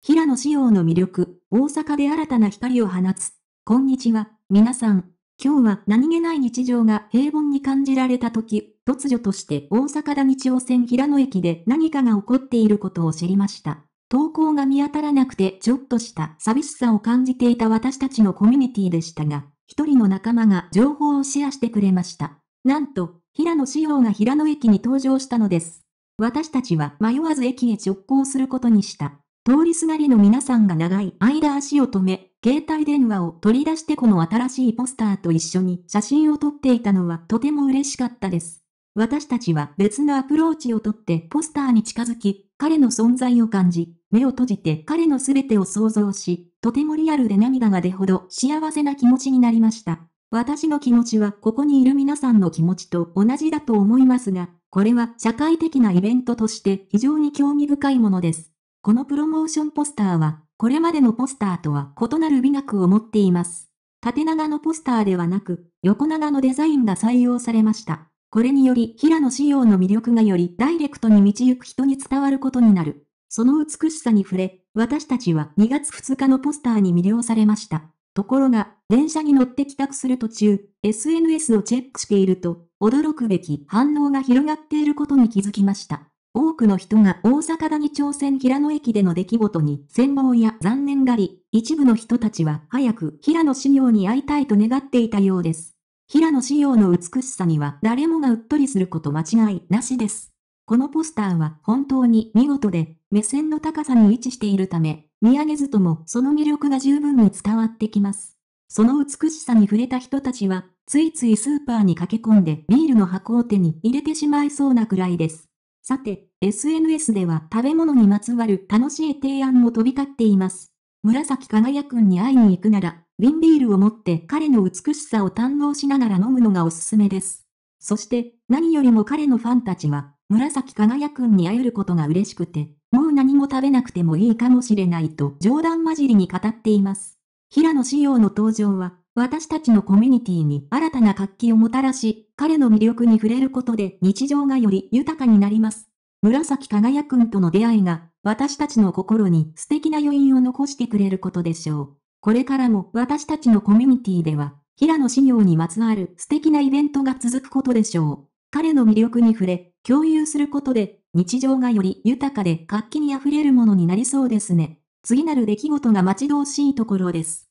平野紫耀の魅力、大阪で新たな光を放つ。こんにちは、皆さん。今日は何気ない日常が平凡に感じられた時、突如として大阪田日曜線平野駅で何かが起こっていることを知りました。投稿が見当たらなくてちょっとした寂しさを感じていた私たちのコミュニティでしたが、一人の仲間が情報をシェアしてくれました。なんと、平野紫耀が平野駅に登場したのです。私たちは迷わず駅へ直行することにした。通りすがりの皆さんが長い間足を止め、携帯電話を取り出してこの新しいポスターと一緒に写真を撮っていたのはとても嬉しかったです。私たちは別のアプローチをとってポスターに近づき、彼の存在を感じ、目を閉じて彼の全てを想像し、とてもリアルで涙が出ほど幸せな気持ちになりました。私の気持ちはここにいる皆さんの気持ちと同じだと思いますが、これは社会的なイベントとして非常に興味深いものです。このプロモーションポスターは、これまでのポスターとは異なる美学を持っています。縦長のポスターではなく、横長のデザインが採用されました。これにより、平野仕様の魅力がよりダイレクトに道行く人に伝わることになる。その美しさに触れ、私たちは2月2日のポスターに魅了されました。ところが、電車に乗って帰宅する途中、SNS をチェックしていると、驚くべき反応が広がっていることに気づきました。多くの人が大阪谷朝鮮平野駅での出来事に戦望や残念がり、一部の人たちは早く平野仕様に会いたいと願っていたようです。平野仕様の美しさには誰もがうっとりすること間違いなしです。このポスターは本当に見事で、目線の高さに位置しているため、見上げずともその魅力が十分に伝わってきます。その美しさに触れた人たちは、ついついスーパーに駆け込んでビールの箱を手に入れてしまいそうなくらいです。さて、SNS では食べ物にまつわる楽しい提案も飛び交っています。紫輝くんに会いに行くなら、瓶ビールを持って彼の美しさを堪能しながら飲むのがおすすめです。そして、何よりも彼のファンたちは、紫輝くんに会えることが嬉しくて、もう何も食べなくてもいいかもしれないと冗談交じりに語っています。平野紫耀の登場は、私たちのコミュニティに新たな活気をもたらし、彼の魅力に触れることで日常がより豊かになります。紫輝くんとの出会いが、私たちの心に素敵な余韻を残してくれることでしょう。これからも私たちのコミュニティでは、平野紫耀にまつわる素敵なイベントが続くことでしょう。彼の魅力に触れ、共有することで、日常がより豊かで活気に溢れるものになりそうですね。次なる出来事が待ち遠しいところです。